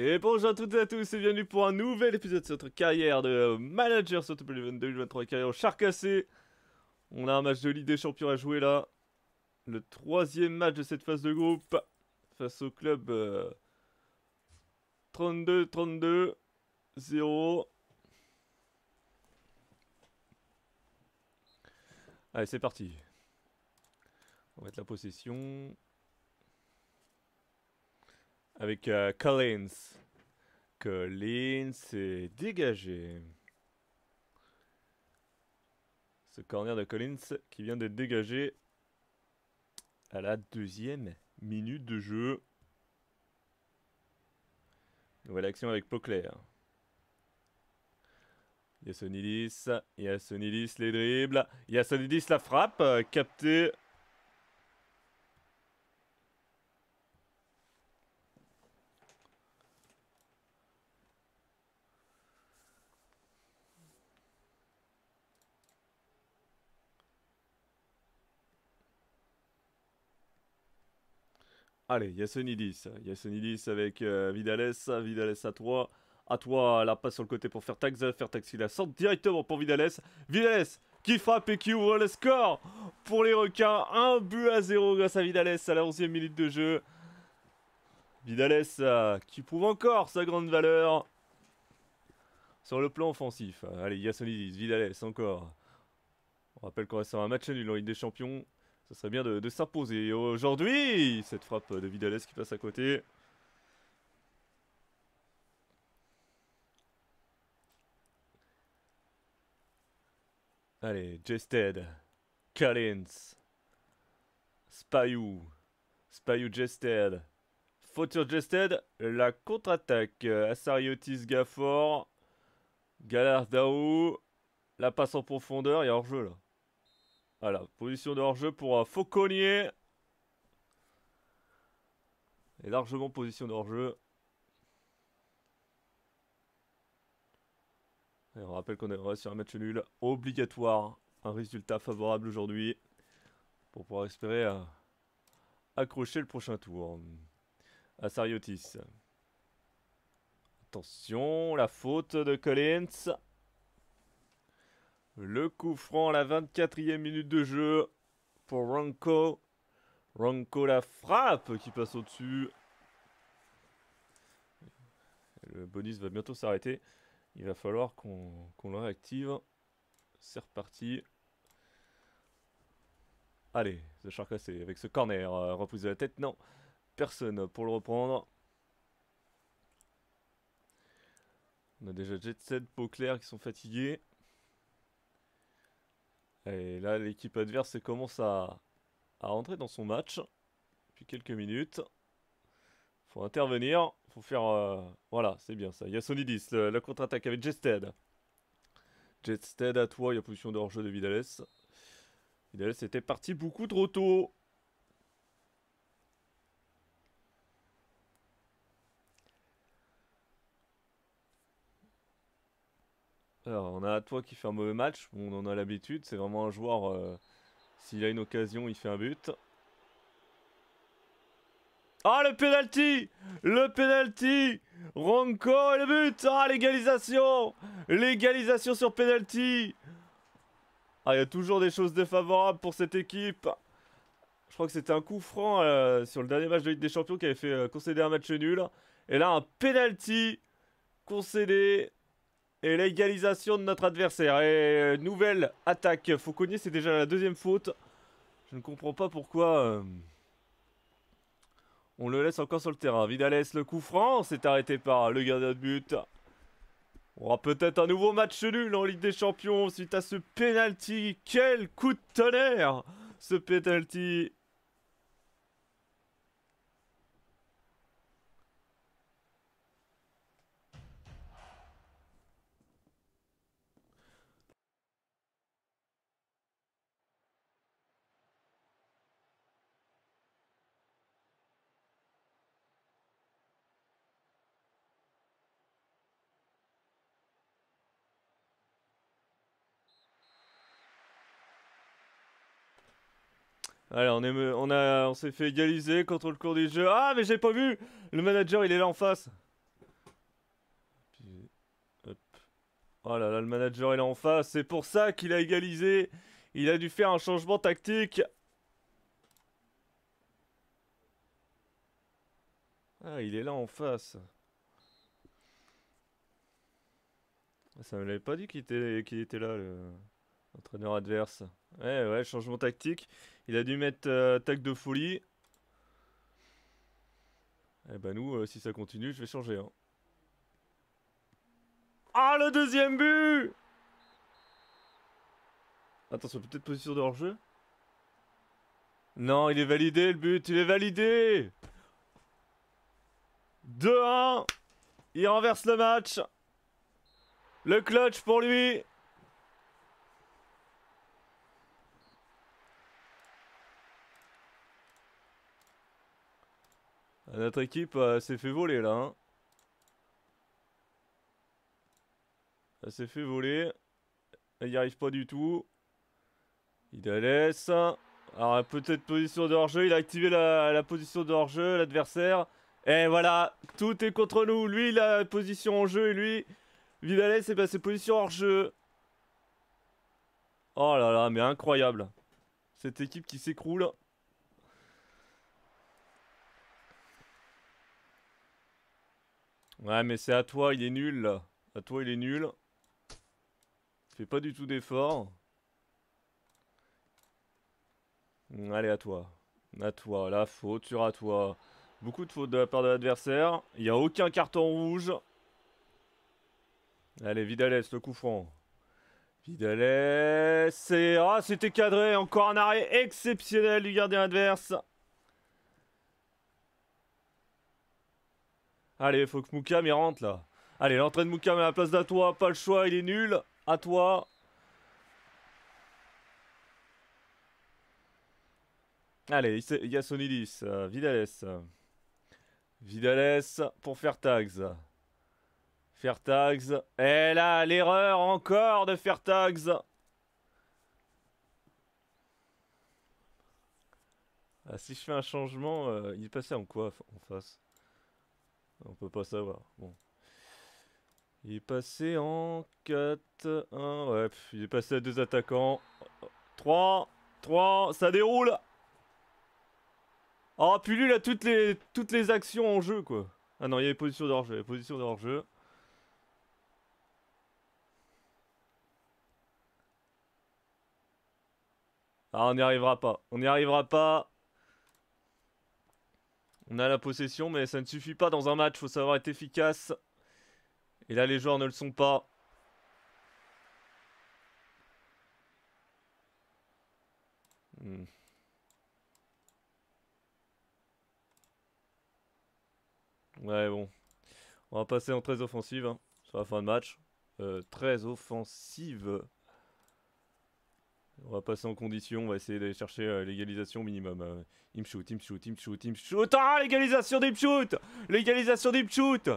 Et bonjour à toutes et à tous et bienvenue pour un nouvel épisode de notre carrière de manager sur Top 2023 carrière au char On a un match de Ligue des Champions à jouer là. Le troisième match de cette phase de groupe face au club 32-32-0. Euh, Allez c'est parti. On va mettre la possession avec euh, Collins. Collins est dégagé. Ce corner de Collins qui vient d'être dégagé à la deuxième minute de jeu. Nouvelle action avec Poclair. Yassonilis, Yassonilis les dribbles, Yassonilis la frappe, euh, captée Allez, Yassonidis. Yassonidis avec euh, Vidalès, Vidales. à toi. À toi, la passe sur le côté pour faire taxe. Faire taxe, il la sort directement pour Vidales. Vidales qui frappe et qui ouvre le score pour les requins. Un but à zéro grâce à Vidales à la 11e minute de jeu. Vidales euh, qui prouve encore sa grande valeur sur le plan offensif. Allez, Yassonidis, Vidales encore. On rappelle qu'on reste sur un match nul en Ligue des Champions. Ça serait bien de, s'imposer. Aujourd'hui, cette frappe de Vidalès qui passe à côté. Allez, Jested, Collins, Spayou, Spayou Jested, Faut sur Jested, la contre-attaque, Assariotis Gafford, Galardao, la passe en profondeur, il y a hors-jeu là. Voilà, position de hors-jeu pour euh, Fauconnier. Et largement position de hors-jeu. Et on rappelle qu'on est sur un match nul obligatoire. Un résultat favorable aujourd'hui. Pour pouvoir espérer euh, accrocher le prochain tour. À Sariotis. Attention, la faute de Collins. Le coup franc, à la 24e minute de jeu pour Ronco. Ronco la frappe qui passe au-dessus. Le bonus va bientôt s'arrêter. Il va falloir qu'on le réactive. C'est reparti. Allez, The Shark avec ce corner. Euh, la tête, non. Personne pour le reprendre. On a déjà Jetset, peau Claire qui sont fatigués. Et là, l'équipe adverse commence à, à rentrer dans son match. Depuis quelques minutes. Faut intervenir. Faut faire... Euh, voilà, c'est bien ça. Il y a Sonidis, la contre-attaque avec Jested. Jested à toi, il y a position de hors-jeu de Vidalès. Vidalès était parti beaucoup trop tôt. Alors, on a toi qui fait un mauvais match, on en a l'habitude, c'est vraiment un joueur, euh, s'il a une occasion, il fait un but. Ah le penalty Le penalty Ronco et le but Ah l'égalisation L'égalisation sur penalty Ah il y a toujours des choses défavorables pour cette équipe Je crois que c'était un coup franc euh, sur le dernier match de Ligue des Champions qui avait fait euh, concéder un match nul. Et là un penalty concédé et l'égalisation de notre adversaire. Et euh, nouvelle attaque. Fauconnier, c'est déjà la deuxième faute. Je ne comprends pas pourquoi... Euh, on le laisse encore sur le terrain. Vidalès le coup franc. C'est arrêté par le gardien de but. On aura peut-être un nouveau match nul en Ligue des Champions suite à ce penalty. Quel coup de tonnerre Ce penalty Allez, on, a, on s'est fait égaliser contre le cours du jeu. Ah, mais j'ai pas vu Le manager, il est là en face. Oh là là, le manager, il est là en face. C'est pour ça qu'il a égalisé. Il a dû faire un changement tactique. Ah, il est là en face. Ça me l'avait pas dit qu'il était, était là, l'entraîneur adverse. Ouais, ouais, changement tactique. Il a dû mettre attaque euh, de folie. et eh ben nous, euh, si ça continue, je vais changer. Hein. Ah, le deuxième but Attention, peut-être position de hors-jeu Non, il est validé le but, il est validé 2-1 Il renverse le match Le clutch pour lui Euh, notre équipe euh, s'est fait voler là. Hein. Elle s'est fait voler. Elle n'y arrive pas du tout. Il Alors peut-être position de hors-jeu. Il a activé la, position de hors-jeu, l'adversaire. Et voilà, tout est contre nous. Lui, la position en jeu et lui, Vidalès, ben, c'est passé position hors jeu. Oh là là, mais incroyable. Cette équipe qui s'écroule. Ouais, mais c'est à toi, il est nul, là. À toi, il est nul. Fais pas du tout d'effort. Mm, allez, à toi. À toi, la faute sur à toi. Beaucoup de fautes de la part de l'adversaire. Il n'y a aucun carton rouge. Allez, Vidalès, le coup franc. Vidalès, c'est... Ah, c'était cadré, encore un arrêt exceptionnel du gardien adverse. Allez, faut que Mukam rentre là. Allez, l'entrée de Moukam à la place toi, pas le choix, il est nul. À toi. Allez, a Sonidis, euh, Vidalès. Vidalès pour faire tags. Faire tags. Elle là, l'erreur encore de faire tags. Ah, si je fais un changement, euh, il est passé en quoi en face on peut pas savoir. Bon. Il est passé en 4, 1, ouais, il est passé à deux attaquants. 3, 3, ça déroule Oh, puis lui, toutes les, toutes les actions en jeu, quoi. Ah non, il y avait position de position jeu Ah, on n'y arrivera pas. On n'y arrivera pas. On a la possession, mais ça ne suffit pas dans un match. Il faut savoir être efficace. Et là, les joueurs ne le sont pas. Hmm. Ouais, bon. On va passer en très offensive hein, sur la fin de match. Euh, très 13 offensive. On va passer en condition, on va essayer d'aller chercher euh, l'égalisation minimum. Euh, im shoot, im shoot, shoot, shoot. Ah, l'égalisation d'im shoot L'égalisation d'im shoot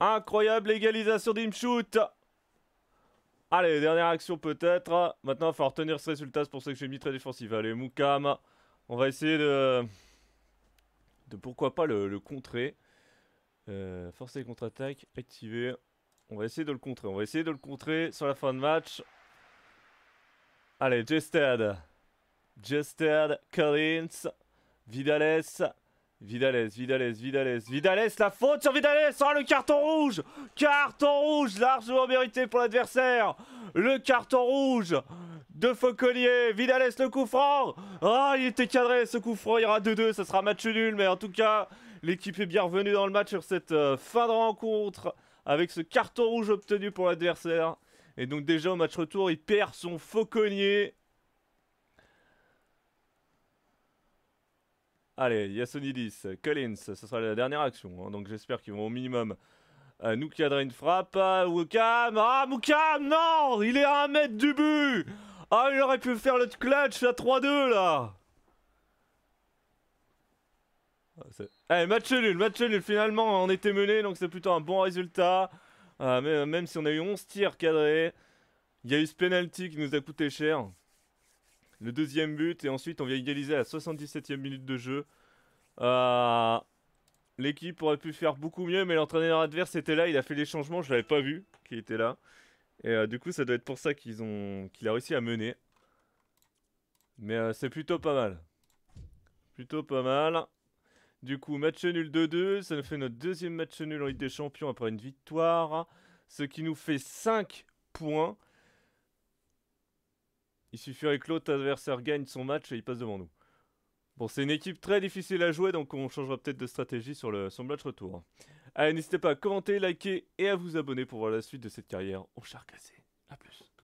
Incroyable l'égalisation d'Imshoot shoot Allez, dernière action peut-être. Maintenant, il va falloir ce résultat, c'est pour ça que j'ai mis très défensif. Allez, Moukam, on va essayer de de pourquoi pas le, contrer. Euh, forcer contre-attaque, activer. On va essayer de le contrer. On va essayer de le contrer sur la fin de match. Allez, Jested. Jested, Collins, Vidales. Vidales, Vidales, Vidales, Vidales, la faute sur Vidales, oh le carton rouge Carton rouge, largement mérité pour l'adversaire Le carton rouge de fauconniers, Vidalès le coup franc Ah, il était cadré ce coup franc, il y aura 2-2, ça sera match nul, mais en tout cas, l'équipe est bien revenue dans le match sur cette euh, fin de rencontre, avec ce carton rouge obtenu pour l'adversaire. Et donc déjà au match retour, il perd son Fauconnier. Allez, Yasonidis, Collins, ce sera la dernière action, hein. donc j'espère qu'ils vont au minimum... Euh, nous cadrer une frappe, euh, Wukam, ah Moukam, non Il est à un mètre du but ah, il aurait pu faire le clutch à 3-2 là ah, Eh match nul, match nul. Finalement, on était mené, donc c'est plutôt un bon résultat. Ah, euh, même si on a eu 11 tirs cadrés, il y a eu ce penalty qui nous a coûté cher. Le deuxième but, et ensuite on vient égaliser à 77e minute de jeu. Ah, l'équipe aurait pu faire beaucoup mieux, mais l'entraîneur adverse était là, il a fait les changements, je l'avais pas vu qu'il était là. Et euh, du coup, ça doit être pour ça qu'ils ont, qu'il a réussi à mener. Mais euh, c'est plutôt pas mal. Plutôt pas mal. Du coup, match nul 2-2. Ça nous fait notre deuxième match nul en Ligue des Champions après une victoire. Ce qui nous fait 5 points. Il suffirait que l'autre adversaire gagne son match et il passe devant nous. Bon, c'est une équipe très difficile à jouer, donc on changera peut-être de stratégie sur le son match retour. Allez, n'hésitez pas à commenter, liker et à vous abonner pour voir la suite de cette carrière en char cassé. A plus.